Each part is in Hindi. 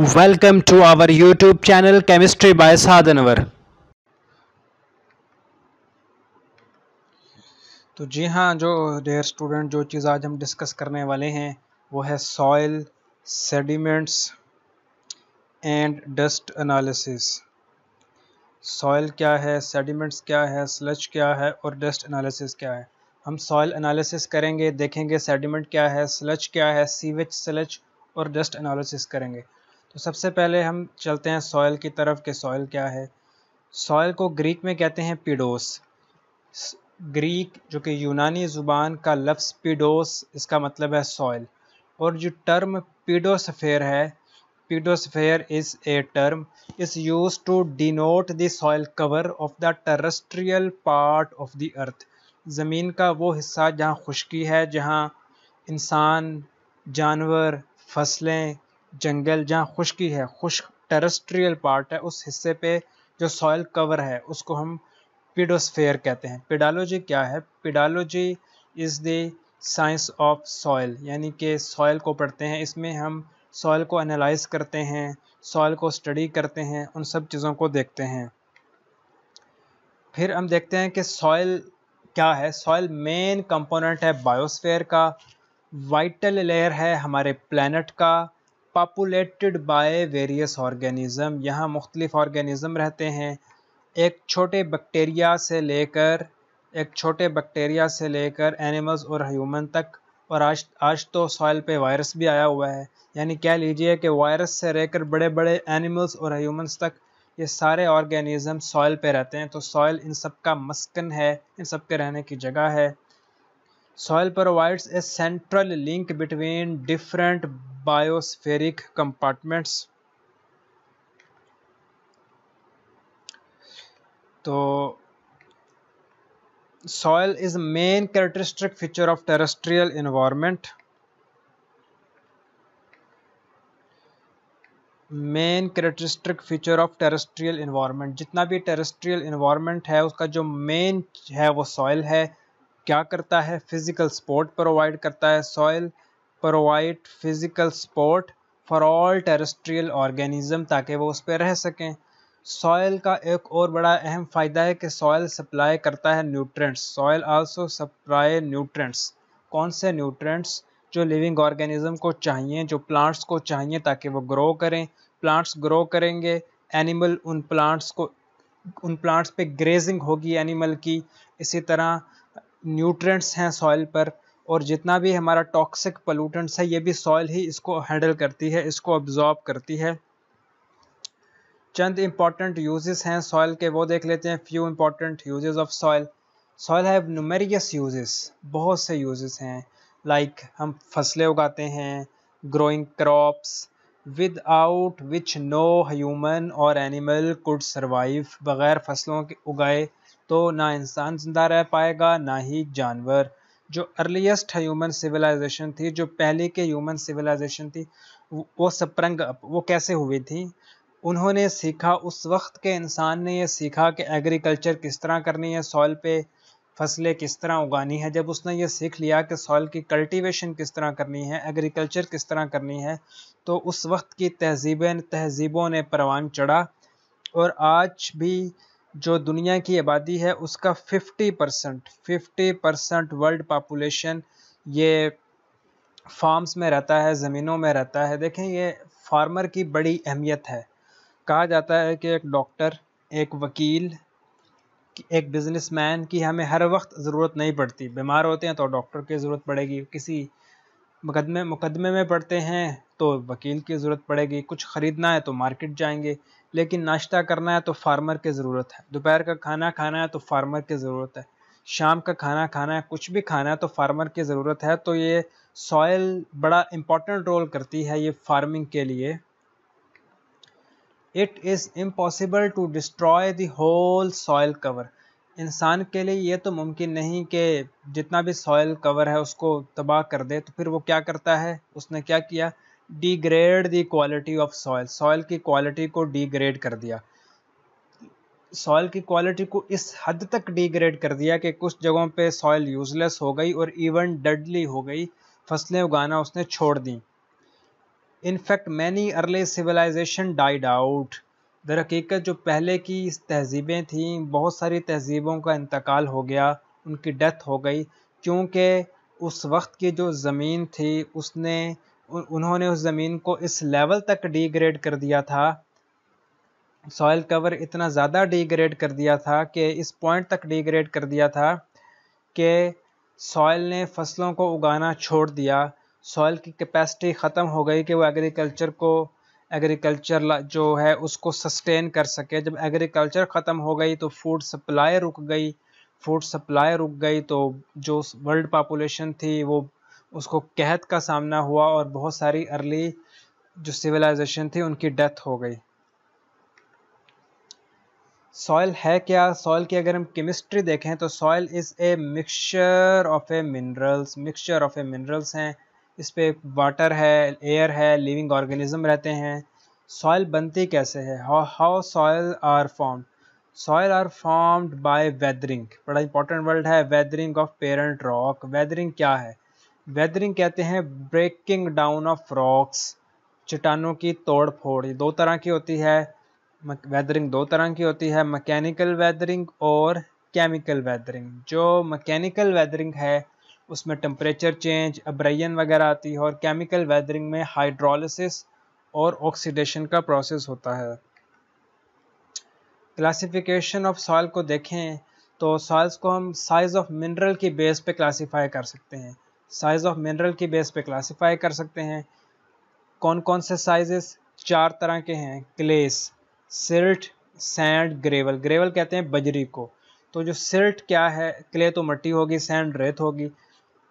Welcome to our YouTube channel chemistry by साधनवर तो जी हाँ जो डेयर स्टूडेंट जो चीज़ आज हम डिस्कस करने वाले हैं वो है soil sediments and dust analysis soil क्या है सेडिमेंट्स क्या है स्लच क्या है और डस्ट एनालिसिस क्या है हम सॉइल एनालिसिस करेंगे देखेंगे सेडिमेंट क्या है स्लच क्या है सीवेज स्लच और डस्ट एनालिसिस करेंगे तो सबसे पहले हम चलते हैं सॉयल की तरफ कि सॉयल क्या है सॉयल को ग्रीक में कहते हैं पिडोस ग्रीक जो कि यूनानी ज़ुबान का लफ्स पिडोस इसका मतलब है सॉयल और जो टर्म पीडोसफेयर है pedosphere is a term is use to denote the soil cover of the terrestrial part of the earth ज़मीन का वो हिस्सा जहाँ खुश्की है जहाँ इंसान जानवर फसलें जंगल जहाँ खुश्की है खुश्क टेरेस्ट्रियल पार्ट है उस हिस्से पे जो सॉयल कवर है उसको हम पिडोस्फेयर कहते हैं पिडालोजी क्या है pedology is the science of soil यानी कि सॉयल को पढ़ते हैं इसमें हम सॉयल को एनालाइज करते हैं सॉयल को स्टडी करते हैं उन सब चीज़ों को देखते हैं फिर हम देखते हैं कि सॉयल क्या है सॉयल मेन कंपोनेंट है बायोस्फेयर का वाइटल लेयर है हमारे प्लानट का पापुलेटेड बाय वेरियस ऑर्गेनिज़म यहाँ मुख्तलिफ ऑर्गेनिज़म रहते हैं एक छोटे बैक्टीरिया से लेकर एक छोटे बैक्टीरिया से लेकर एनिमल्स और ह्यूमन तक और आज आज तो सॉइल पे वायरस भी आया हुआ है यानी कह लीजिए कि वायरस से लेकर बड़े बड़े एनिमल्स और ह्यूमंस तक ये सारे ऑर्गेनिज़म सॉइल पे रहते हैं तो सॉइल इन सब का मस्कन है इन सब के रहने की जगह है soil provides a central link between different biospheric compartments तो soil is main characteristic feature of terrestrial environment main characteristic feature of terrestrial environment जितना भी टेरेस्ट्रियल इन्वायरमेंट है उसका जो मेन है वो सॉइल है क्या करता है फिजिकल सपोर्ट प्रोवाइड करता है soil provide physical support for all terrestrial organism ताकि वो उस पर रह सकें सॉइल का एक और बड़ा अहम फ़ायदा है कि सॉइल सप्लाई करता है nutrients soil also supply nutrients कौन से न्यूट्रेंट्स जो लिविंग ऑर्गेनिज्म को चाहिए जो प्लांट्स को चाहिए ताकि वो ग्रो करें प्लांट्स ग्रो करेंगे एनिमल उन प्लांट्स को उन प्लांट्स पे ग्रेजिंग होगी एनिमल की इसी तरह न्यूट्रेंट्स हैं सॉइल पर और जितना भी हमारा टॉक्सिक पोलूटेंट्स है ये भी सॉइल ही इसको हैंडल करती है इसको ऑब्जॉर्ब करती है चंद इम्पॉर्टेंट यूजेस हैं सॉइल के वो देख लेते हैं few important uses of soil soil have numerous uses बहुत से यूजेस हैं लाइक like, हम फसलें उगाते हैं growing crops out which no human और एनिमल कुड सर्वाइव बग़ैर फसलों के उगाए तो ना इंसान ज़िंदा रह पाएगा ना ही जानवर जो अर्लीस्ट ह्यूमन सिविलाइजेशन थी जो पहले के ह्यूमन सिविलाइजेशन थी वो सप्रंग वो कैसे हुई थी उन्होंने सीखा उस वक्त के इंसान ने ये सीखा कि एग्रीकल्चर किस तरह करनी है सॉइल पे फसलें किस तरह उगानी है जब उसने ये सीख लिया कि सॉइल की कल्टीवेशन किस तरह करनी है एग्रीकल्चर किस तरह करनी है तो उस वक्त की तहजीबें तहजीबों ने परवान चढ़ा और आज भी जो दुनिया की आबादी है उसका 50 percent fifty percent world population ये फार्म्स में रहता है ज़मीनों में रहता है देखें ये फार्मर की बड़ी अहमियत है कहा जाता है कि एक डॉक्टर एक वकील एक बिजनेसमैन की हमें हर वक्त ज़रूरत नहीं पड़ती बीमार होते हैं तो डॉक्टर की ज़रूरत पड़ेगी किसी मुकदमे मुकदमे में पड़ते हैं तो वकील की ज़रूरत पड़ेगी कुछ ख़रीदना है तो मार्केट जाएंगे लेकिन नाश्ता करना है तो फार्मर की ज़रूरत है दोपहर का खाना खाना है तो फार्मर की ज़रूरत है शाम का खाना खाना है कुछ भी खाना है तो फार्मर की ज़रूरत है तो ये सॉयल बड़ा इम्पॉर्टेंट रोल करती है ये फार्मिंग के लिए it is impossible to destroy the whole soil cover इंसान के लिए ये तो मुमकिन नहीं कि जितना भी सॉयल कवर है उसको तबाह कर दे तो फिर वो क्या करता है उसने क्या किया degrade the quality of soil soil की क्वालिटी को डिग्रेड कर दिया सॉयल की क्वालिटी को इस हद तक डिग्रेड कर दिया कि कुछ जगहों पे सॉयल यूजलेस हो गई और इवन डेडली हो गई फसलें उगाना उसने छोड़ दी in fact many early civilisation died out दर हकीकत जो पहले की तहजीबें थीं बहुत सारी तहजीबों का इंतकाल हो गया उनकी डेथ हो गई क्योंकि उस वक्त की जो ज़मीन थी उसने उन्होंने उस ज़मीन को इस लेवल तक डीग्रेड कर दिया था सॉयल कवर इतना ज़्यादा डीग्रेड कर दिया था कि इस पॉइंट तक डीग्रेड कर दिया था कि सॉयल ने फसलों को उगाना छोड़ दिया सॉयल की कैपेसिटी ख़त्म हो गई कि वो एग्रीकल्चर को एग्रीकल्चर जो है उसको सस्टेन कर सके जब एग्रीकल्चर ख़त्म हो गई तो फूड सप्लाई रुक गई फूड सप्लाई रुक गई तो जो वर्ल्ड पापोलेशन थी वो उसको कहत का सामना हुआ और बहुत सारी अर्ली जो सिविलाइजेशन थी उनकी डेथ हो गई सॉइल है क्या सॉइल की अगर हम केमिस्ट्री देखें तो soil is a mixture of a minerals mixture of a minerals हैं इस पर वाटर है एयर है लिविंग ऑर्गेनिज्म रहते हैं सॉइल बनती कैसे है how soil are form soil are formed by weathering बड़ा इंपॉर्टेंट वर्ड है weathering of parent rock weathering क्या है वेदरिंग कहते हैं ब्रेकिंग डाउन ऑफ रॉक्स चट्टानों की तोड़ फोड़ दो तरह की होती है वेदरिंग दो तरह की होती है मैकेनिकल वेदरिंग और केमिकल वेदरिंग जो मैकेनिकल वेदरिंग है उसमें टेम्परेचर चेंज अब्रैन वगैरह आती है और केमिकल वेदरिंग में हाइड्रोलिसिस और ऑक्सीडेशन का प्रोसेस होता है क्लासिफिकेशन ऑफ सॉइल को देखें तो सॉइल्स को हम साइज़ ऑफ मिनरल की बेस पे क्लासिफाई कर सकते हैं साइज़ ऑफ मिनरल के बेस पे क्लासिफाई कर सकते हैं कौन कौन से साइजेस चार तरह के हैं clays silt sand gravel gravel कहते हैं बजरी को तो जो सिल्ट क्या है क्ले तो मट्टी होगी सैंड रेत होगी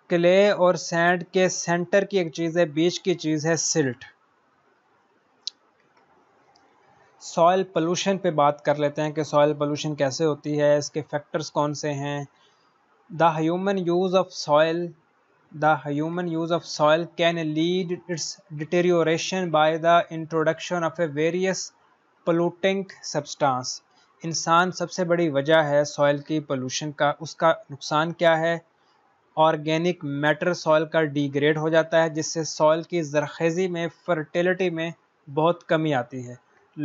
क्ले और सैंड के सेंटर की एक चीज़ है बीच की चीज़ है सिल्ट सॉयल पोल्यूशन पे बात कर लेते हैं कि सॉयल पोल्यूशन कैसे होती है इसके फैक्टर्स कौन से हैं the human use of soil the human use of soil can lead its deterioration by the introduction of a various polluting substance इंसान सबसे बड़ी वजह है सॉइल की पोल्यूशन का उसका नुकसान क्या है ऑर्गेनिक मैटर सॉइल का डिग्रेड हो जाता है जिससे सॉइल की जरखेज़ी में फर्टिलिटी में बहुत कमी आती है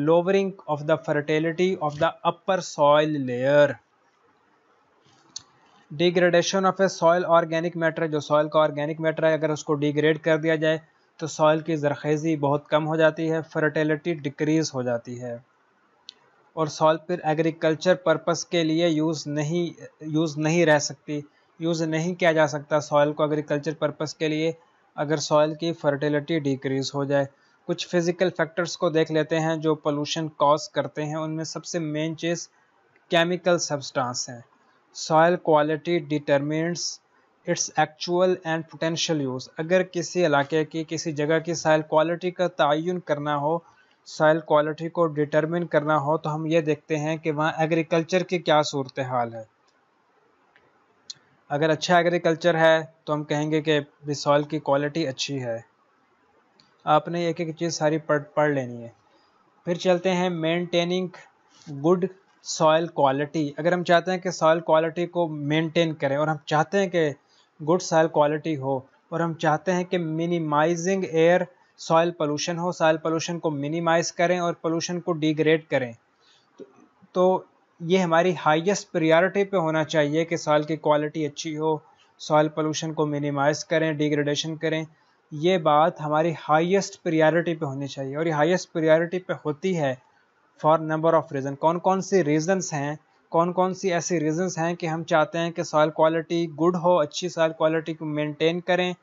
lowering of the fertility of the upper soil layer degradation of a soil organic matter जो सॉयल का ऑर्गेनिक मैटर है अगर उसको डिग्रेड कर दिया जाए तो सॉयल की जरखेज़ी बहुत कम हो जाती है फर्टिलिटी डिक्रीज़ हो जाती है और सॉयल फिर एग्रीकल्चर पर्पस के लिए यूज़ नहीं यूज़ नहीं रह सकती यूज़ नहीं किया जा सकता सॉयल को एग्रीकल्चर पर्पस के लिए अगर सॉयल की फर्टिलिटी डिक्रीज़ हो जाए कुछ फिज़िकल फैक्टर्स को देख लेते हैं जो पोलूशन कॉज करते हैं उनमें सबसे मेन चीज़ केमिकल सब्सटेंस हैं soil quality determines its actual and potential use अगर किसी इलाके की किसी जगह की सॉयल क्वालिटी का तयन करना हो सॉयल क्वालिटी को डिटर्मिन करना हो तो हम ये देखते हैं कि वहाँ एग्रीकल्चर की क्या सूरत हाल है अगर अच्छा एग्रीकल्चर है तो हम कहेंगे कि सॉयल की क्वालिटी अच्छी है आपने एक एक चीज़ सारी पढ़ पढ़ लेनी है फिर चलते हैं मेंटेनिंग गुड सॉयल क्वालिटी अगर हम चाहते हैं कि सॉयल क्वालिटी को मेंटेन करें और हम चाहते हैं कि गुड सॉयल क्वालिटी हो और हम चाहते हैं कि मिनिमाइजिंग एयर सॉयल पोलूशन हो सॉयल पोलूशन को मिनिमाइज करें और पोलूशन को डिग्रेड करें तो, तो ये हमारी हाईएस्ट प्रायोरिटी पे होना चाहिए कि सॉयल की क्वालिटी अच्छी हो सॉयल पोलूशन को मिनिमाइज करें डिग्रेडेशन करें ये बात हमारी हाईएस्ट प्रायोरिटी पे होनी चाहिए और ये हाईएस्ट प्रायोरिटी पे होती है फॉर नंबर ऑफ रीज़न कौन कौन से रीजंस हैं कौन कौन सी ऐसे रीजंस हैं कि हम चाहते हैं कि सॉयल क्वालिटी गुड हो अच्छी सॉयल क्वालिटी को मेनटेन करें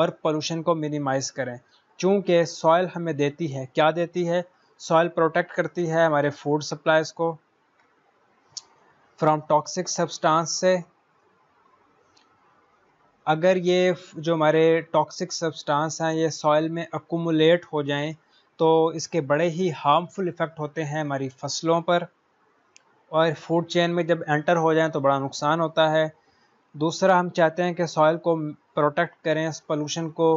और पोलूशन को मिनिमाइज़ करें चूँकि सॉयल हमें देती है क्या देती है सॉयल प्रोटेक्ट करती है हमारे फूड सप्लाईज को फ्रॉम टॉक्सिक सब्सटेंस से अगर ये जो हमारे टॉक्सिक सब्सटेंस हैं ये सॉइल में अकूमुलेट हो जाएं तो इसके बड़े ही हार्मफुल इफ़ेक्ट होते हैं हमारी फसलों पर और फूड चेन में जब एंटर हो जाएं तो बड़ा नुकसान होता है दूसरा हम चाहते हैं कि सॉइल को प्रोटेक्ट करें पोलूशन को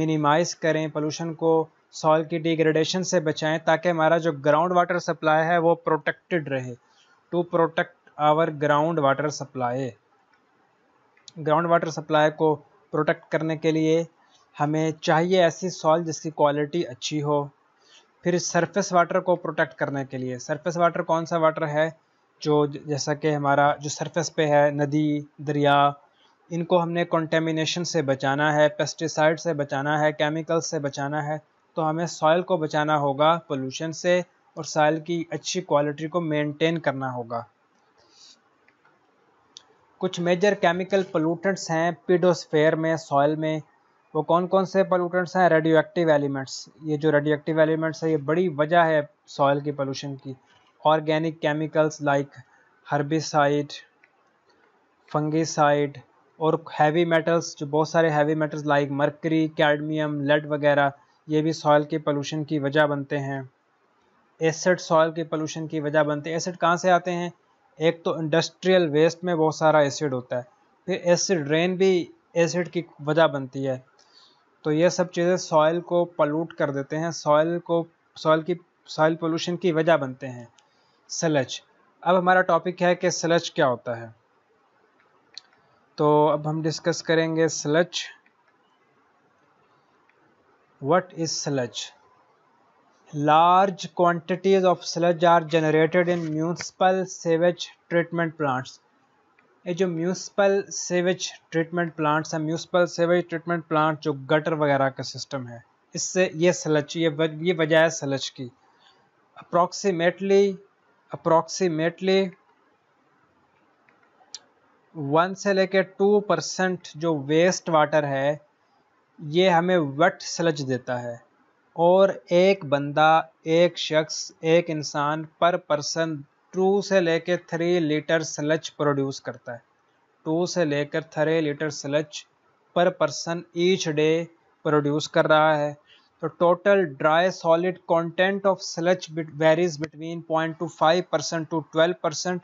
मिनिमाइज़ करें पोलूशन को सॉइल की डिग्रेडेशन से बचाएं ताकि हमारा जो ग्राउंड वाटर सप्लाई है वो प्रोटेक्टेड रहे to protect our ground water supply ground water supply को प्रोटेक्ट करने के लिए हमें चाहिए ऐसी सॉइल जिसकी क्वालिटी अच्छी हो फिर सरफेस वाटर को प्रोटेक्ट करने के लिए सरफेस वाटर कौन सा वाटर है जो जैसा कि हमारा जो सरफेस पे है नदी दरिया इनको हमने कॉन्टेमिनेशन से बचाना है पेस्टिसाइड से बचाना है केमिकल से बचाना है तो हमें सॉइल को बचाना होगा पोल्यूशन से और सॉइल की अच्छी क्वालिटी को मेंटेन करना होगा कुछ मेजर केमिकल पोलूटेंट्स हैं पीडोस्फेयर में सॉइल में वो कौन कौन से पोलूटेंट्स हैं रेडियो एक्टिव एलिमेंट्स ये जो रेडियो एक्टिव एलिमेंट्स है ये बड़ी वजह है सॉयल की पोलूशन की organic chemicals like herbicide fungicide और हैवी मेटल्स जो बहुत सारे heavy metals like mercury cadmium lead वगैरह ये भी सॉयल के पोलूशन की वजह बनते हैं एसिड सॉयल के पोलूशन की वजह बनते हैं एसिड कहाँ से आते हैं एक तो इंडस्ट्रियल वेस्ट में बहुत सारा एसिड होता है फिर एसिड रेन भी एसिड की वजह बनती है तो ये सब चीज़ें सॉइल को पलूट कर देते हैं सॉइल को सॉइल की सॉइल पोल्यूशन की वजह बनते हैं सलच अब हमारा टॉपिक है कि सलच क्या होता है तो अब हम डिस्कस करेंगे sludge what is sludge large quantities of sludge are generated in municipal sewage treatment plants ये जो म्यूनसिपल सेवेज ट्रीटमेंट प्लांट्स हैं म्यूनसिपल सेवेज ट्रीटमेंट प्लांट जो गटर वगैरह का सिस्टम है इससे ये सलच ये ये वजह है सलच की अप्रोक्सीमेटली अप्रोक्सीमेटली वन से लेकर टू परसेंट जो वेस्ट वाटर है ये हमें वेट सलच देता है और एक बंदा एक शख्स एक इंसान पर पर्सन टू से लेकर थ्री लीटर स्लच प्रोड्यूस करता है टू से लेकर three litre sludge per person each day produce कर रहा है तो total dry solid content of sludge varies between point two five percent to twelve percent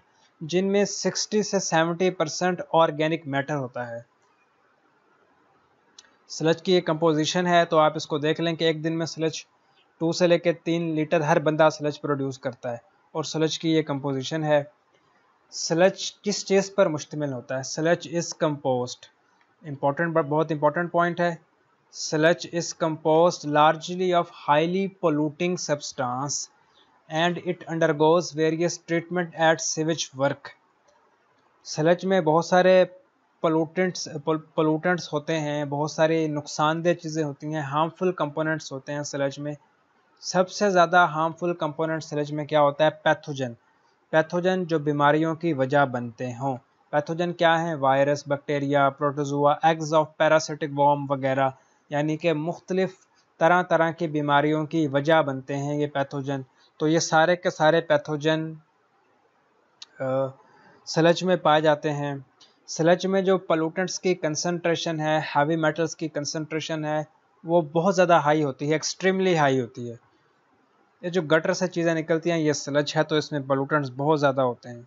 जिनमें सिक्सटी से सेवेंटी परसेंट ऑर्गेनिक मैटर होता है स्लच की ये कंपोजिशन है तो आप इसको देख लें कि एक दिन में स्लच टू से लेकर तीन लीटर हर बंदा स्लच प्रोड्यूस करता है और सलज की ये कंपोजिशन है सलज किस चीज पर मुश्तमिल होता है सलज इज कंपोस्ट इम्पॉर्टेंट बहुत इंपॉर्टेंट पॉइंट है sludge is composed largely of highly polluting substance and it undergoes various treatment at sewage work sludge में बहुत सारे पोलूटेंट्स पोलूटेंट्स होते हैं बहुत सारे नुकसानदेह चीज़ें होती हैं हार्मफुल कंपोनेंट्स होते हैं सलज में सबसे ज़्यादा हार्मफुल कंपोनेंट सिलेज में क्या होता है पैथोजन पैथोजन जो बीमारियों की वजह बनते हों पैथोजन क्या है virus bacteria protozoa eggs of parasitic worm वगैरह यानी कि मुख्तलिफ तरह तरह की बीमारियों की वजह बनते हैं ये पैथोजन तो ये सारे के सारे पैथोजन सलज में पाए जाते हैं सलज में जो पलूटेंट्स की कंसनट्रेशन है हैवी मेटल्स की कंसनट्रेशन है वो बहुत ज़्यादा हाई होती है एक्सट्रीमली हाई होती है ये जो गटर से चीज़ें निकलती हैं ये स्लज है तो इसमें पलूटेंट्स बहुत ज़्यादा होते हैं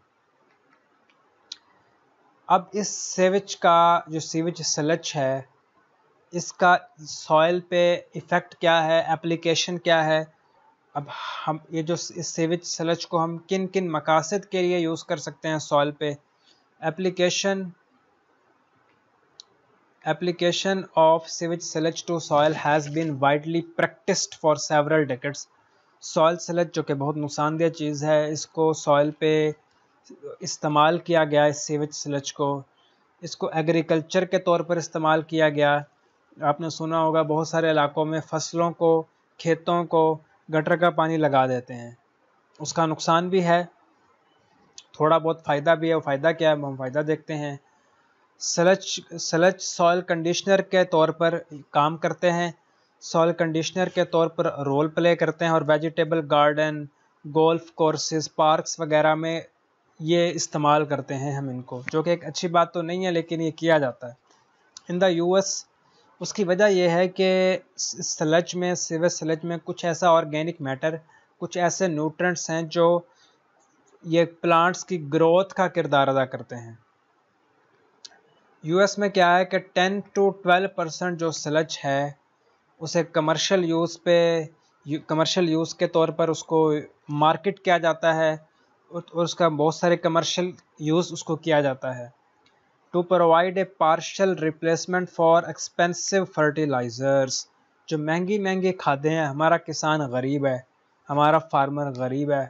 अब इस सेविच का जो सीविच स्लच है इसका सॉयल पे इफ़ेक्ट क्या है एप्लीकेशन क्या है अब हम ये जो इस सेविच स्लच को हम किन किन मकासद के लिए यूज़ कर सकते हैं सॉयल पे application application of sewage sludge to soil has been widely practised for several decades soil sludge जो कि बहुत नुकसानदेह चीज़ है इसको सॉयल पे इस्तेमाल किया गया इस सीवेज सलज को इसको एग्रीकल्चर के तौर पर इस्तेमाल किया गया आपने सुना होगा बहुत सारे इलाकों में फसलों को खेतों को गटर का पानी लगा देते हैं उसका नुकसान भी है थोड़ा बहुत फ़ायदा भी है वो फ़ायदा क्या है हम फ़ायदा देखते हैं सलच सलच सॉयल कंडीशनर के तौर पर काम करते हैं सॉयल कंडीशनर के तौर पर रोल प्ले करते हैं और vegetable garden golf courses parks वगैरह में ये इस्तेमाल करते हैं हम इनको जो कि एक अच्छी बात तो नहीं है लेकिन ये किया जाता है इन द यूएस उसकी वजह यह है कि सलज में सिवे सलज में कुछ ऐसा ऑर्गेनिक मैटर कुछ ऐसे न्यूट्रंट्स हैं जो ये प्लांट्स की ग्रोथ का किरदार अदा करते हैं यूएस में क्या है कि 10 टू 12 परसेंट जो सलज है उसे कमर्शियल यूज़ पे कमर्शियल यूज़ के तौर पर उसको मार्केट किया जाता है और उसका बहुत सारे कमर्शियल यूज़ उसको किया जाता है to provide a partial replacement for expensive fertilisers जो महंगी महंगी खादें हैं हमारा किसान गरीब है हमारा फार्मर गरीब है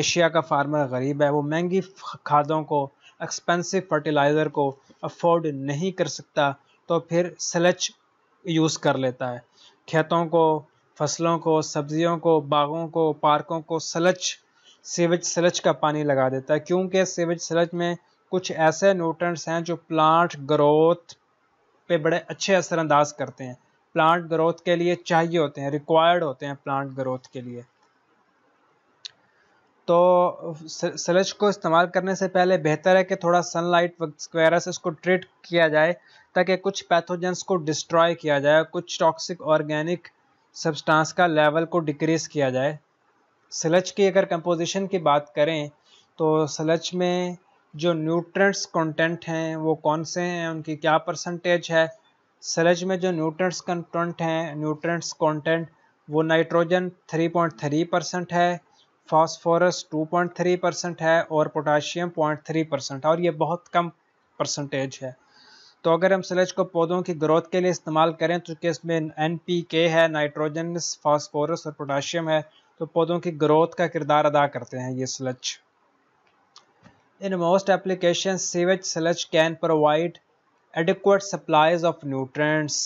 एशिया का फार्मर गरीब है वो महंगी खादों को एक्सपेंसिव फर्टिलाइज़र को अफोर्ड नहीं कर सकता तो फिर सलच यूज़ कर लेता है खेतों को फसलों को सब्जियों को बागों को पार्कों को सलच सीवेज सलच का पानी लगा देता है क्योंकि सीवेज सलच में कुछ ऐसे न्यूट्रंट्स हैं जो प्लांट ग्रोथ पे बड़े अच्छे असरअंदाज करते हैं प्लांट ग्रोथ के लिए चाहिए होते हैं रिक्वायर्ड होते हैं प्लांट ग्रोथ के लिए तो सलज को इस्तेमाल करने से पहले बेहतर है कि थोड़ा सनलाइट वगैरह से इसको ट्रीट किया जाए ताकि कुछ पैथोजेंस को डिस्ट्रॉय किया जाए कुछ टॉक्सिक ऑर्गेनिक सब्सटेंस का लेवल को डिक्रीज किया जाए सलज की अगर कंपोजिशन की बात करें तो सलज में जो न्यूट्रेंट्स कंटेंट हैं वो कौन से हैं उनकी क्या परसेंटेज है सलज में जो न्यूट्रेंट्स कंटेंट हैं न्यूट्रेंट्स कंटेंट वो नाइट्रोजन 3.3 परसेंट है फास्फोरस 2.3 परसेंट है और पोटाशियम 0.3 परसेंट और ये बहुत कम परसेंटेज है तो अगर हम स्लज को पौधों की ग्रोथ के लिए इस्तेमाल करें तो इसमें एन पी के है नाइट्रोजन फॉस्फोरस और पोटाशियम है तो पौधों की ग्रोथ का किरदार अदा करते हैं ये sludge in most application sewage sludge can provide adequate supplies of nutrients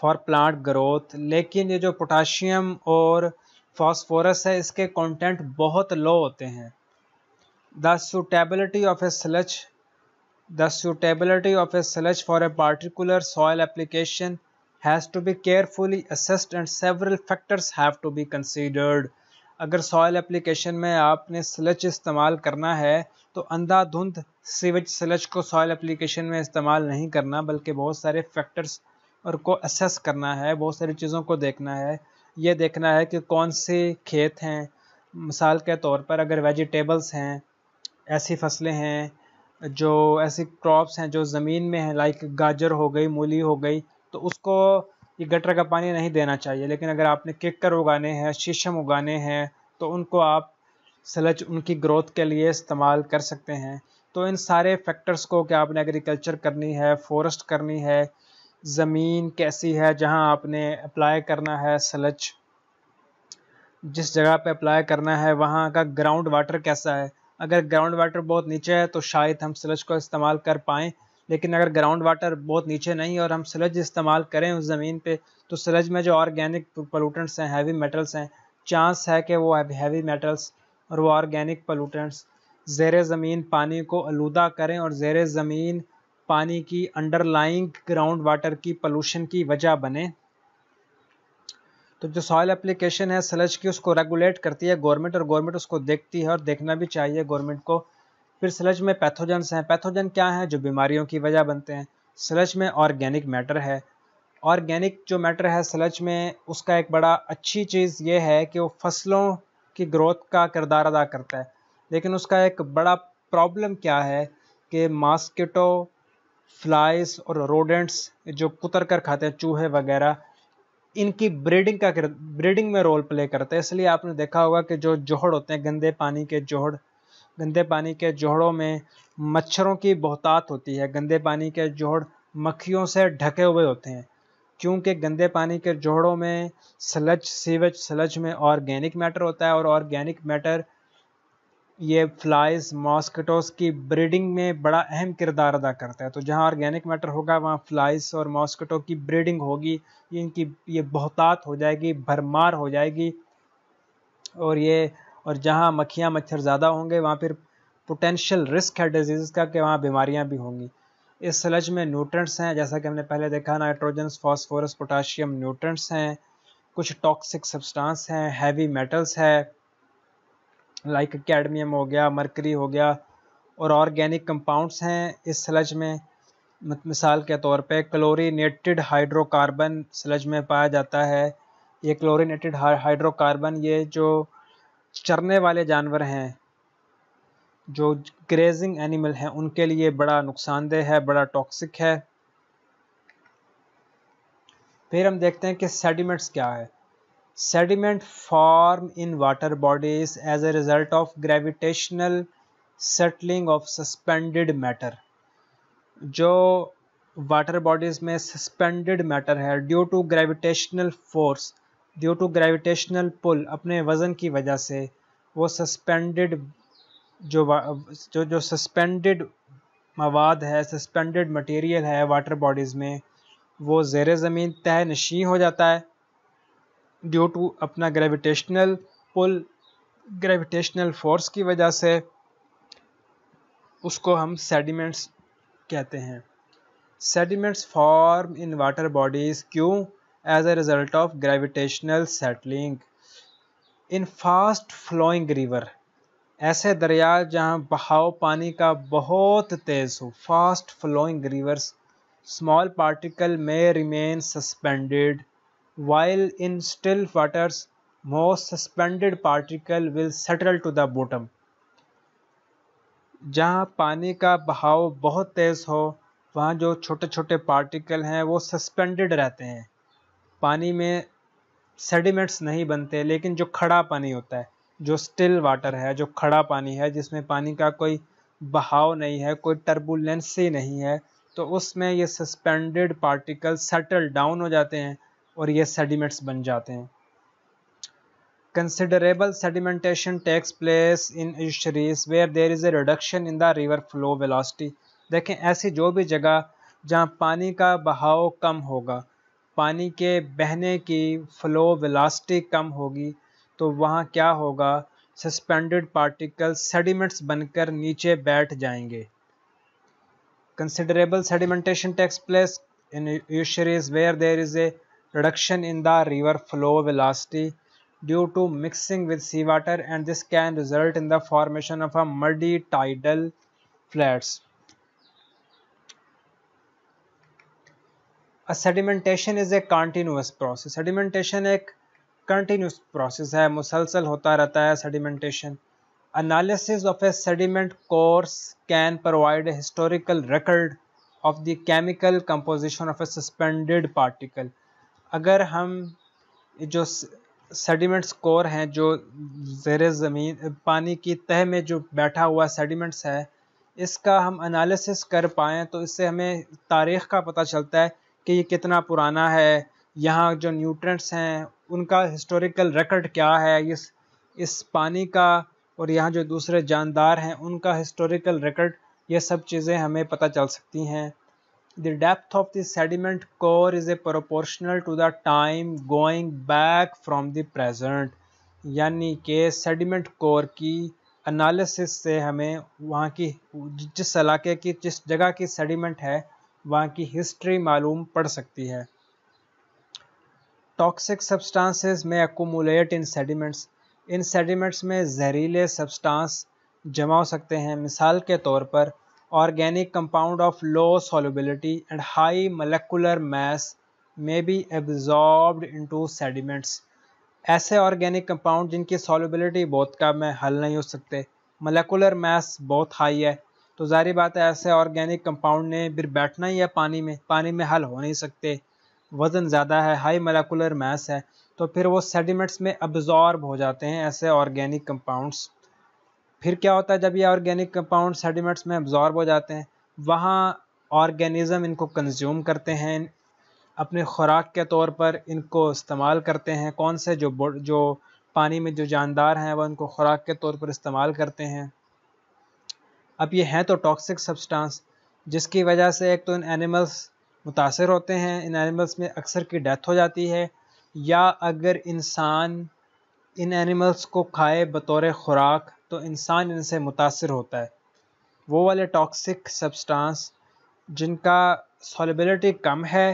for plant growth लेकिन ये जो पोटाशियम और फॉस्फोरस है इसके कंटेंट बहुत लो होते हैं the suitability of a sludge the suitability of a sludge for a particular soil application has to be carefully assessed and several factors have to be considered अगर सॉयल एप्लीकेशन में आपने स्लच इस्तेमाल करना है तो अंधाधुंध सीवेज स्लच को सॉयल एप्लीकेशन में इस्तेमाल नहीं करना बल्कि बहुत सारे फैक्टर्स और को असेस करना है बहुत सारी चीज़ों को देखना है ये देखना है कि कौन से खेत हैं मिसाल के तौर पर अगर वेजिटेबल्स हैं ऐसी फसलें हैं जो ऐसी क्रॉप्स हैं जो ज़मीन में हैं लाइक गाजर हो गई मूली हो गई तो उसको ये गटर का पानी नहीं देना चाहिए लेकिन अगर आपने किकर उगाने हैं शीशम उगाने हैं तो उनको आप सलच उनकी ग्रोथ के लिए इस्तेमाल कर सकते हैं तो इन सारे फैक्टर्स को कि आपने एग्रीकल्चर करनी है फॉरेस्ट करनी है ज़मीन कैसी है जहां आपने अप्लाई करना है सलच जिस जगह पे अप्लाई करना है वहां का ग्राउंड वाटर कैसा है अगर ग्राउंड वाटर बहुत नीचे है तो शायद हम सलज को इस्तेमाल कर पाएँ लेकिन अगर ग्राउंड वाटर बहुत नीचे नहीं और हम सलज इस्तेमाल करें उस ज़मीन पे तो सलज में जो ऑर्गेनिक पोलूटेंट्स हैं हैवी मेटल्स हैं चांस है कि वो हैवी मेटल्स और वो ऑर्गेनिक पोलूटेंट्स जेर ज़मीन पानी को आलूदा करें और जेर ज़मीन पानी की अंडरलाइंग ग्राउंड वाटर की पोल्यूशन की वजह बने तो जो सॉयल एप्लीकेशन है सलज की उसको रेगुलेट करती है गवर्नमेंट और गवर्नमेंट उसको देखती है और देखना भी चाहिए गवर्नमेंट को फिर सलज में पैथोजन हैं पैथोजन क्या हैं जो बीमारियों की वजह बनते हैं सलज में ऑर्गेनिक मैटर है ऑर्गेनिक जो मैटर है सलज में उसका एक बड़ा अच्छी चीज़ ये है कि वो फसलों की ग्रोथ का किरदार अदा करता है लेकिन उसका एक बड़ा प्रॉब्लम क्या है कि मास्किटो फ्लाइस और रोडेंट्स जो कुतर कर खाते हैं चूहे वगैरह इनकी ब्रीडिंग का ब्रीडिंग में रोल प्ले करते हैं इसलिए आपने देखा होगा कि जो जोहड़ होते हैं गंदे पानी के जोहड़ गंदे पानी के जोहड़ों में मच्छरों की बहुतात होती है गंदे पानी के जोहड़ मक्खियों से ढके हुए होते हैं क्योंकि गंदे पानी के जोड़ों में सलज सीवेज सलज में ऑर्गेनिक मैटर होता है और ऑर्गेनिक मैटर ये फ्लाइज मॉस्किटोज़ की ब्रीडिंग में बड़ा अहम किरदार अदा करता है तो जहाँ ऑर्गेनिक मैटर होगा वहाँ फ्लाइज और मॉस्किटो की ब्रीडिंग होगी इनकी ये बहुतात हो जाएगी भरमार हो जाएगी और ये और जहाँ मक्खियाँ मच्छर ज़्यादा होंगे वहाँ फिर पोटेंशियल रिस्क है डिजीज़ का कि वहाँ बीमारियाँ भी होंगी इस सलज में न्यूट्रेंट्स हैं जैसा कि हमने पहले देखा नाइट्रोजन फॉस्फोरस पोटाशियम न्यूट्रेंट्स हैं कुछ टॉक्सिक सब्सटेंस हैं हैवी मेटल्स है लाइक कैडमियम हो गया मरकरी हो गया और ऑर्गेनिक कंपाउंड्स हैं इस सलज में मिसाल के तौर पे क्लोरीनेटेड हाइड्रोकार्बन सलज में पाया जाता है ये क्लोरीनेटेड हाइड्रोकार्बन ये जो चरने वाले जानवर हैं जो ग्रेजिंग एनिमल हैं उनके लिए बड़ा नुकसानदेह है बड़ा टॉक्सिक है फिर हम देखते हैं कि सेडिमेंट्स क्या है sediment form in water bodies as a result of gravitational settling of suspended matter जो वाटर बॉडीज़ में सस्पेंडेड मैटर है due to gravitational force due to gravitational pull अपने वज़न की वजह से वो सस्पेंडेड जो जो जो सस्पेंडेड मवाद है सस्पेंडेड मटेरियल है वाटर बॉडीज़ में वो ज़ेर ज़मीन तह नशी हो जाता है ड्यू टू अपना ग्रेविटेशनल पुल ग्रेविटेशनल फोर्स की वजह से उसको हम सेडिमेंट्स कहते हैं sediments form in water bodies क्यों as a result of gravitational settling in fast flowing river ऐसे दरिया जहाँ बहाव पानी का बहुत तेज़ हो fast flowing rivers small particle में remain suspended while in still waters most suspended particle will settle to the bottom जहाँ पानी का बहाव बहुत तेज़ हो वहाँ जो छोटे छोटे पार्टिकल हैं वो सस्पेंडेड रहते हैं पानी में सेडिमेंट्स नहीं बनते लेकिन जो खड़ा पानी होता है जो स्टिल वाटर है जो खड़ा पानी है जिसमें पानी का कोई बहाव नहीं है कोई टर्बुलेंसी नहीं है तो उसमें ये सस्पेंडेड पार्टिकल सेटल डाउन हो जाते हैं और ये सेडिमेंट्स बन जाते हैं considerable sedimentation takes place in estuaries where there is a reduction in the river flow velocity देखें ऐसी जो भी जगह जहाँ पानी का बहाव कम होगा पानी के बहने की फ्लो वेलासिटी कम होगी तो वहाँ क्या होगा सस्पेंडेड पार्टिकल सेडिमेंट्स बनकर नीचे बैठ जाएंगे considerable sedimentation takes place in estuaries where there is a reduction in the river flow velocity due to mixing with seawater and this can result in the formation of a muddy tidal flats. A sedimentation is a continuous process. Sedimentation is a continuous process है continuous होता रहता sedimentation. Analysis of a sediment course can provide a historical record of the chemical composition of a suspended particle. अगर हम जो सेडिमेंट्स कोर हैं जो जेर ज़मीन पानी की तह में जो बैठा हुआ सेडिमेंट्स है इसका हम एनालिसिस कर पाएँ तो इससे हमें तारीख़ का पता चलता है कि ये कितना पुराना है यहाँ जो न्यूट्रेंट्स हैं उनका हिस्टोरिकल रिकॉर्ड क्या है इस इस पानी का और यहाँ जो दूसरे जानदार हैं उनका हिस्टोरिकल रिकॉर्ड ये सब चीज़ें हमें पता चल सकती हैं the depth of the sediment core is a proportional to the time going back from the present यानी कि सेडिमेंट कोर की अनालिसिस से हमें वहाँ की जिस इलाके की जिस जगह की सेडिमेंट है वहाँ की हिस्ट्री मालूम पड़ सकती है टॉक्सिक सब्सटेंसेस में accumulate in sediments in sediments में जहरीले सब्सटेंस जमा हो सकते हैं मिसाल के तौर पर organic compound of low solubility and high molecular mass may be absorbed into sediments ऐसे ऑर्गेनिक कंपाउंड जिनकी सॉल्युबिलिटी बहुत कम है हल नहीं हो सकते मलेकुलर मैस बहुत हाई है तो जारी बात है ऐसे ऑर्गेनिक कंपाउंड ने फिर बैठना ही है पानी में पानी में हल हो नहीं सकते वज़न ज़्यादा है हाई मलेकुलर मैस है तो फिर वो सेडिमेंट्स में अब्जॉर्ब हो जाते हैं ऐसे ऑर्गेनिक कंपाउंड्स फिर क्या होता है जब ये ऑर्गेनिक कंपाउंड सेडिमेंट्स में अब्ज़ॉर्ब हो जाते हैं वहाँ ऑर्गेनिज़म इनको कंज्यूम करते हैं अपने खुराक के तौर पर इनको इस्तेमाल करते हैं कौन से जो जो पानी में जो जानदार हैं वह इनको खुराक के तौर पर इस्तेमाल करते हैं अब ये हैं तो टॉक्सिक सब्सटेंस जिसकी वजह से एक तो इन एनिमल्स मुतासर होते हैं इन एनिमल्स में अक्सर की डेथ हो जाती है या अगर इंसान इन एनिमल्स को खाए बतौर ख़ुराक तो इंसान इनसे मुतासर होता है वो वाले टॉक्सिक सब्सटेंस जिनका सॉलिबिलिटी कम है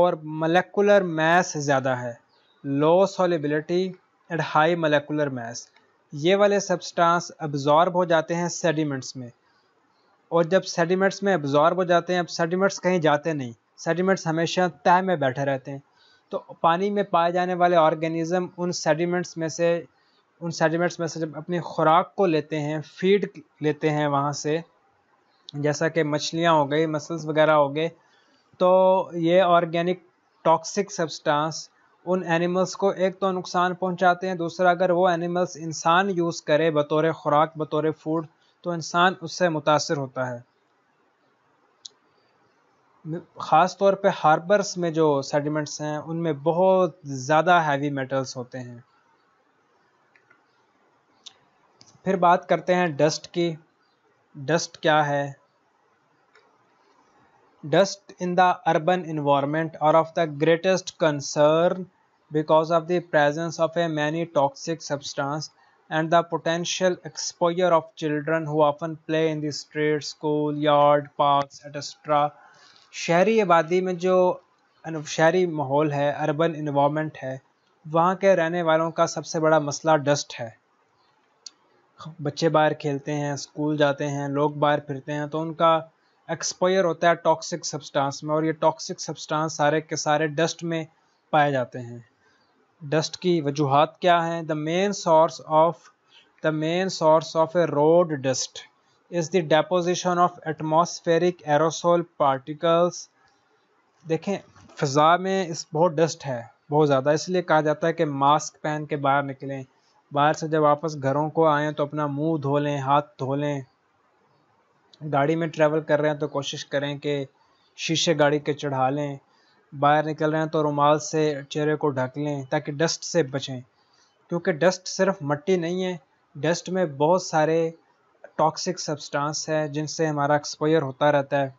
और मलेकुलर मैस ज़्यादा है low solubility and high molecular mass ये वाले सब्सटेंस अब्जॉर्ब हो जाते हैं सेडिमेंट्स में और जब सेडिमेंट्स में अब्जॉर्ब हो जाते हैं अब सेडिमेंट्स कहीं जाते नहीं सेडिमेंट्स हमेशा तह में बैठे रहते हैं तो पानी में पाए जाने वाले ऑर्गेनिज़म उन सेडिमेंट्स में से उन सेडिमेंट्स में से जब अपनी खुराक को लेते हैं फीड लेते हैं वहाँ से जैसा कि मछलियाँ हो गई मसल्स वगैरह हो गए तो ये ऑर्गेनिक टॉक्सिक सब्सटेंस उन एनिमल्स को एक तो नुकसान पहुंचाते हैं दूसरा अगर वो एनिमल्स इंसान यूज़ करे बतौर ख़ुराक बतौर फूड तो इंसान उससे मुतासर होता है ख़ास तौर पे हार्बर्स में जो सेडिमेंट्स हैं उनमें बहुत ज़्यादा हैवी मेटल्स होते हैं फिर बात करते हैं डस्ट की डस्ट क्या है dust in the urban environment are of the greatest concern because of the presence of a many toxic substance and the potential exposure of children who often play in the street school yard park etcetera शहरी आबादी में जो शहरी माहौल है अर्बन इन्वामेंट है वहाँ के रहने वालों का सबसे बड़ा मसला डस्ट है बच्चे बाहर खेलते हैं स्कूल जाते हैं लोग बाहर फिरते हैं तो उनका एक्सपायर होता है टॉक्सिक सब्सटेंस में और ये टॉक्सिक सब्सटेंस सारे के सारे डस्ट में पाए जाते हैं डस्ट की वजूहत क्या हैं the main source of the main source of a road dust is the deposition of atmospheric aerosol particles देखें फ़ज़ा में इस बहुत डस्ट है बहुत ज़्यादा इसलिए कहा जाता है कि मास्क पहन के बाहर निकलें बाहर से जब वापस घरों को आए तो अपना मुंह धो लें हाथ धो लें गाड़ी में ट्रैवल कर रहे हैं तो कोशिश करें कि शीशे गाड़ी के चढ़ा लें बाहर निकल रहे हैं तो रुमाल से चेहरे को ढक लें ताकि डस्ट से बचें क्योंकि डस्ट सिर्फ मट्टी नहीं है डस्ट में बहुत सारे टॉक्सिक सब्सटेंस है जिनसे हमारा एक्सपोयर होता रहता है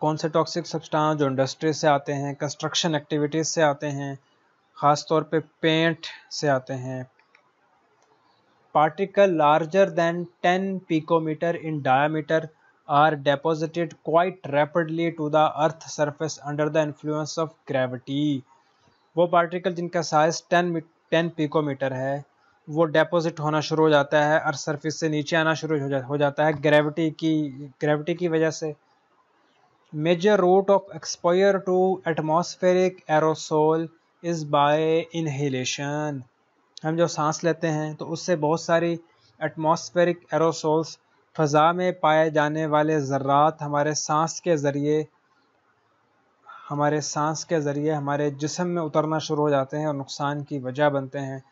कौन से टॉक्सिक सब्सटेंस जो इंडस्ट्री से आते हैं कंस्ट्रक्शन एक्टिविटीज़ से आते हैं ख़ास तौर पे पेंट से आते हैं particle larger than 10 picometer in diameter are deposited quite rapidly to the earth surface under the influence of gravity वो पार्टिकल जिनका साइज 10 10 पिकोमीटर है वो डेपोजिट होना शुरू हो जाता है अर्थ सरफेस से नीचे आना शुरू हो, जा, हो जाता है ग्रेविटी की ग्रेविटी की वजह से major route of exposure to atmospheric aerosol is by inhalation हम जब सांस लेते हैं तो उससे बहुत सारी एटमॉस्फेरिक एरोसोल्स फ़ज़ा में पाए जाने वाले ज़रात हमारे सांस के ज़रिए हमारे सांस के ज़रिए हमारे जिसम में उतरना शुरू हो जाते हैं और नुकसान की वजह बनते हैं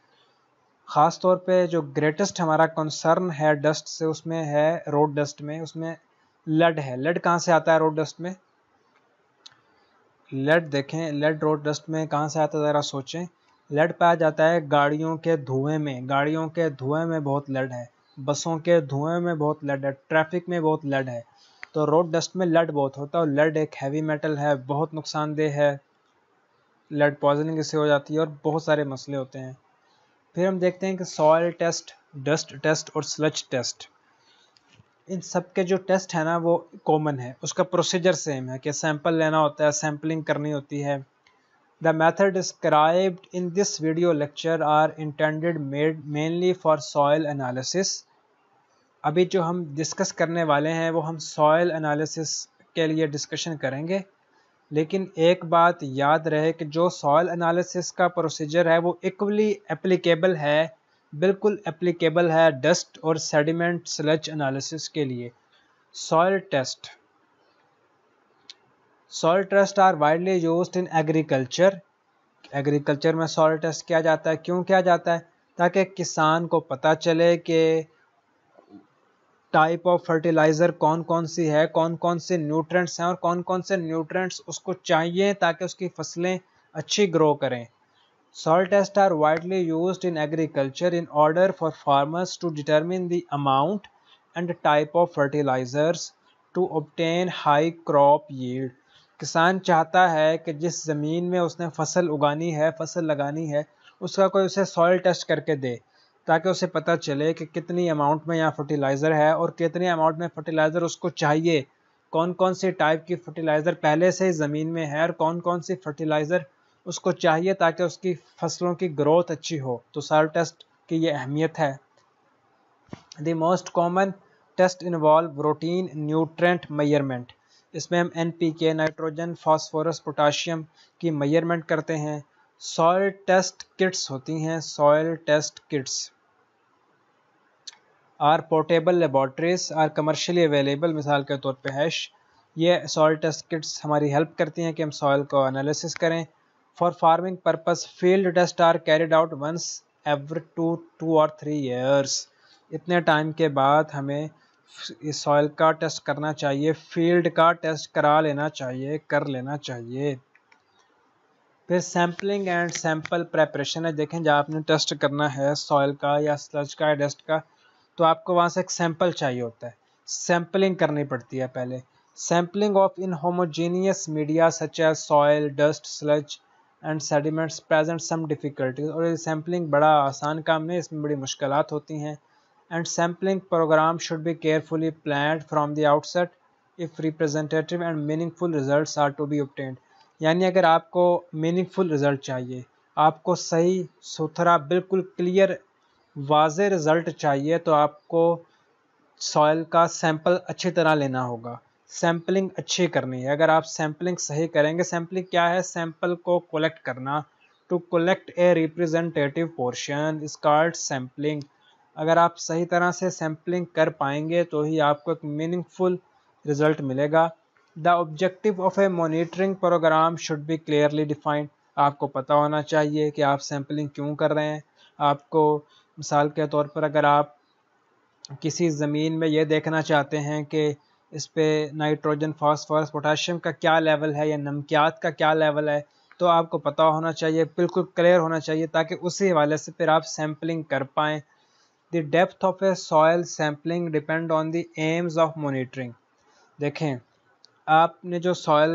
ख़ास तौर पे जो ग्रेटेस्ट हमारा कंसर्न है डस्ट से उसमें है रोड डस्ट में उसमें लड है लड कहाँ से आता है रोड डस्ट में लेड देखें लेड रोड डस्ट में कहाँ से आता है ज़रा सोचें लेड पाया जाता है गाड़ियों के धुएं में गाड़ियों के धुएं में बहुत लेड है बसों के धुएं में बहुत लेड है ट्रैफिक में बहुत लेड है तो रोड डस्ट में लेड बहुत होता है और लेड एक हैवी मेटल है बहुत नुकसानदेह है लेड पॉइजनिंग इससे हो जाती है और बहुत सारे मसले होते हैं फिर हम देखते हैं कि सॉयल टेस्ट डस्ट टेस्ट और स्लच टेस्ट इन सब के जो टेस्ट है ना वो कॉमन है उसका प्रोसीजर सेम है कि सैंपल लेना होता है सैम्पलिंग करनी होती है the method described in this video lecture are intended made mainly for soil analysis अभी जो हम डिस्कस करने वाले हैं वो हम सॉयल एनालिसिस के लिए डिस्कशन करेंगे लेकिन एक बात याद रहे कि जो सॉयल एनालिसिस का प्रोसीजर है वो इक्वली एप्लीकेबल है बिल्कुल एप्लीकेबल है डस्ट और सेडिमेंट स्लच एनालिसिस के लिए soil test soil test are widely use in agriculture agriculture में सॉयल टेस्ट किया जाता है क्यों किया जाता है ताकि किसान को पता चले कि टाइप ऑफ फर्टिलाइज़र कौन कौन सी है कौन कौन से न्यूट्रेंट्स हैं और कौन कौन से न्यूट्रेंट्स उसको चाहिए ताकि उसकी फसलें अच्छी ग्रो करें Soil tests are widely used in agriculture in order for farmers to determine the amount and type of fertilizers to obtain high crop yield. किसान चाहता है कि जिस ज़मीन में उसने फसल उगानी है फसल लगानी है उसका कोई उसे सॉइल टेस्ट करके दे ताकि उसे पता चले कि कितनी अमाउंट में यहाँ फर्टिलाइज़र है और कितने अमाउंट में फर्टिलाइज़र उसको चाहिए कौन कौन सी टाइप की फर्टिलाइज़र पहले से ही ज़मीन में है और कौन कौन सी फर्टिलाइज़र उसको चाहिए ताकि उसकी फसलों की ग्रोथ अच्छी हो तो सॉइल टेस्ट की ये अहमियत है the most common test involve protein nutrient measurement इसमें हम N P K nitrogen phosphorus potassium की मेयरमेंट करते हैं सॉयल टेस्ट किट्स होती हैं soil test kits are portable laboratories are commercially available मिसाल के तौर पे हैश ये सॉइल टेस्ट किट्स हमारी हेल्प करती हैं कि हम सॉइल को एनालिसिस करें for farming purpose field tests are carried out once every two two or three years इतने टाइम के बाद हमें इस सॉइल का टेस्ट करना चाहिए फील्ड का टेस्ट करा लेना चाहिए कर लेना चाहिए फिर सैम्पलिंग एंड सैम्पल प्रेपरेशन है देखें जब आपने टेस्ट करना है सॉइल का या स्लज का डस्ट का तो आपको वहाँ से एक सैम्पल चाहिए होता है सैम्पलिंग करनी पड़ती है पहले sampling of in homogeneous media such as soil dust sludge and sediments present some difficulties और ये सैम्पलिंग बड़ा आसान काम नहीं इसमें बड़ी मुश्किल होती हैं and sampling programme should be carefully plan from the outset if representative and meaningful result are to be obtained यानी अगर आपको मीनिंगफुल रिज़ल्ट चाहिए आपको सही सुथरा बिल्कुल क्लियर वाज रिज़ल्ट चाहिए तो आपको सॉयल का सैम्पल अच्छी तरह लेना होगा सैम्पलिंग अच्छी करनी है अगर आप सैम्पलिंग सही करेंगे सैम्पलिंग क्या है सैम्पल को कलेक्ट करना to collect a representative portion is card sampling अगर आप सही तरह से सैम्पलिंग कर पाएंगे तो ही आपको एक मीनिंगफुल रिजल्ट मिलेगा the objective of a monitoring programme should be clearly defined आपको पता होना चाहिए कि आप सैम्पलिंग क्यों कर रहे हैं आपको मिसाल के तौर पर अगर आप किसी ज़मीन में ये देखना चाहते हैं कि इस पर नाइट्रोजन फॉस्फॉरस पोटाशियम का क्या लेवल है या नमकियात का क्या लेवल है तो आपको पता होना चाहिए बिल्कुल क्लियर होना चाहिए ताकि उसी हवाले से फिर आप सैम्पलिंग कर पाएँ the depth of a soil sampling depend on the aims of monitoring देखें आपने जो सॉयल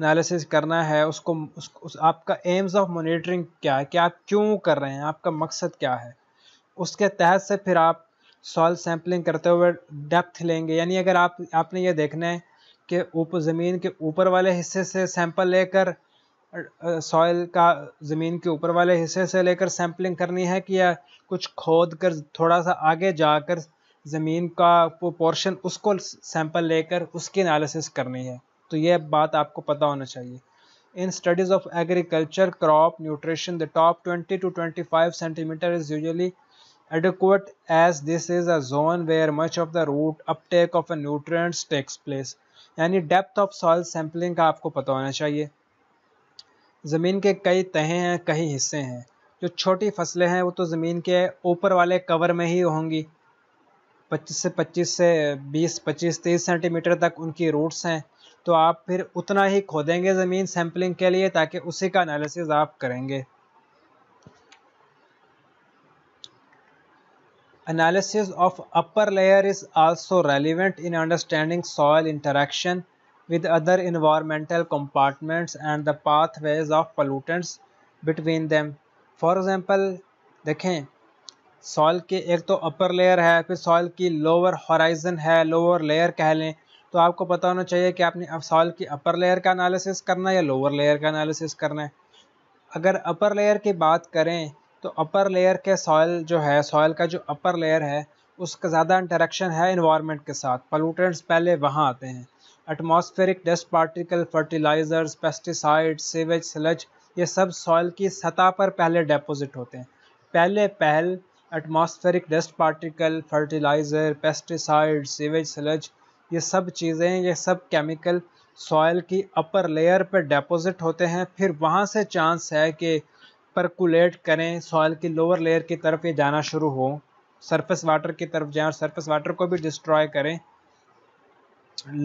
एनालिसिस करना है उसको उस, उस आपका एम्स ऑफ मोनिटरिंग क्या है कि आप क्यों कर रहे हैं आपका मकसद क्या है उसके तहत से फिर आप सॉल सैम्पलिंग करते हुए डेप्थ लेंगे यानी अगर आप आपने ये देखना है कि ऊपर ज़मीन के ऊपर वाले हिस्से से सैंपल लेकर सॉइल का ज़मीन के ऊपर वाले हिस्से से लेकर सैम्पलिंग करनी है कि या कुछ खोद कर थोड़ा सा आगे जाकर ज़मीन का वो पोर्शन उसको सैंपल लेकर उसकी एनालिसिस करनी है तो ये बात आपको पता होना चाहिए in studies of agriculture crop nutrition the top 20 to 25 centimetre is usually adequate as this is a zone where much of the root uptake of a nutrients takes place यानी डेप्थ ऑफ सॉइल सैम्पलिंग का आपको पता होना चाहिए ज़मीन के कई तहें हैं कई हिस्से हैं जो छोटी फसलें हैं वो तो ज़मीन के ऊपर वाले कवर में ही होंगी 25 से 25 से 20 25 30 सेंटीमीटर तक उनकी रूट्स हैं तो आप फिर उतना ही खोदेंगे ज़मीन सैम्पलिंग के लिए ताकि उसी का एनालिसिस आप करेंगे Analysis of upper layer is also relevant in understanding soil interaction with other environmental compartments and the pathways of pollutants between them. for example dekhen soil ke ek to upper layer hai fir soil ki lower horizon hai lower layer keh le तो आपको पता होना चाहिए कि आपने अब सॉइल की अपर लेयर का एनालिसिस करना है या लोअर लेयर का एनालिसिस करना है अगर अपर लेयर की बात करें तो अपर लेयर के सॉयल जो है सॉयल का जो अपर लेयर है उसका ज़्यादा इंटरेक्शन है इन्वायरमेंट के साथ पलूटेंट्स पहले वहाँ आते हैं atmospheric dust particle fertilizers pesticide sewage sludge ये सब सॉइल की सतह पर पहले डिपोज़िट होते हैं पहले पहल atmospheric dust particle fertilizer pesticide sewage sludge ये सब चीज़ें ये सब केमिकल सॉइल की अपर लेयर पर डिपोजिट होते हैं फिर वहाँ से चांस है कि परकुलेट करें सॉइल की लोअर लेयर की तरफ ये जाना शुरू हो सरफेस वाटर की तरफ जाएं और सरफेस वाटर को भी डिस्ट्रॉय करें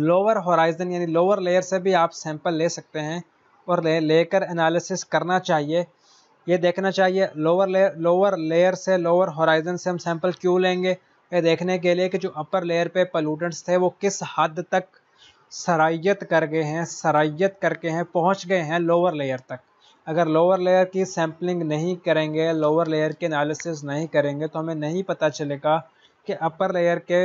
लोअर हॉराइजन यानी लोअर लेयर से भी आप सैंपल ले सकते हैं और ले लेकर एनालिसिस करना चाहिए ये देखना चाहिए लोअर लेयर लोअर लेयर से लोअर हॉराइजन से हम सैंपल क्यों लेंगे ये देखने के लिए कि जो अपर लेयर पे पलूटेंट्स थे वो किस हद तक सराइत कर गए हैं सराइत करके हैं पहुंच गए हैं लोअर लेयर तक अगर लोअर लेयर की सैम्पलिंग नहीं करेंगे लोअर लेयर के एनालिसिस नहीं करेंगे तो हमें नहीं पता चलेगा कि अपर लेयर के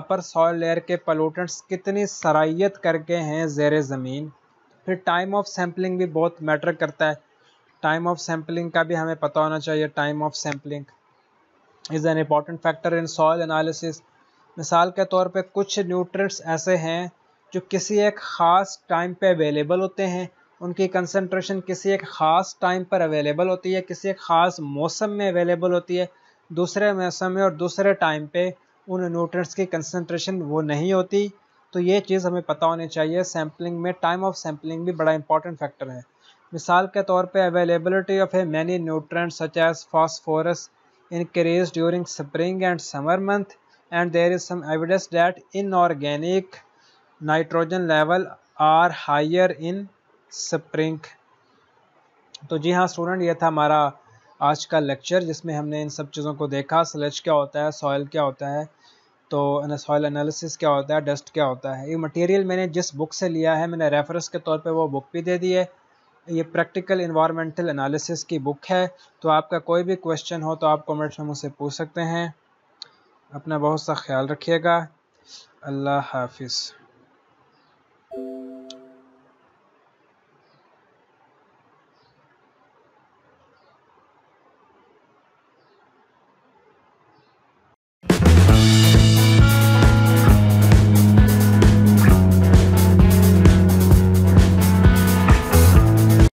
अपर सॉयल लेयर के पोलूटेंट्स कितनी सराइत करके हैं जेर ज़मीन फिर टाइम ऑफ सैम्पलिंग भी बहुत मैटर करता है टाइम ऑफ सैम्पलिंग का भी हमें पता होना चाहिए time of sampling is an important factor in soil analysis मिसाल के तौर पे कुछ न्यूट्रेंट्स ऐसे हैं जो किसी एक ख़ास टाइम पे अवेलेबल होते हैं उनकी कंसंट्रेशन किसी एक ख़ास टाइम पर अवेलेबल होती है किसी एक ख़ास मौसम में अवेलेबल होती है दूसरे मौसम में और दूसरे टाइम पे उन न्यूट्रंट्स की कंसंट्रेशन वो नहीं होती तो ये चीज़ हमें पता होनी चाहिए सैम्पलिंग में टाइम ऑफ सैम्पलिंग भी बड़ा इंपॉर्टेंट फैक्टर है मिसाल के तौर पर availability of a many nutrient such as phosphorus increase during spring and summer month and there is some evidence that in organic nitrogen level are higher in spring तो जी हाँ स्टूडेंट ये था हमारा आज का लेक्चर जिसमें हमने इन सब चीज़ों को देखा स्लज क्या होता है सॉयल क्या होता है तो सॉयल एनालिसिस क्या होता है डस्ट क्या होता है ये मटेरियल मैंने जिस बुक से लिया है मैंने रेफरेंस के तौर पे वो बुक भी दे दी है ये प्रैक्टिकल इन्वायरमेंटल एनालिसिस की बुक है तो आपका कोई भी क्वेश्चन हो तो आप कमेंट्स में मुझसे पूछ सकते हैं अपना बहुत सा ख्याल रखिएगा अल्लाह हाफिज़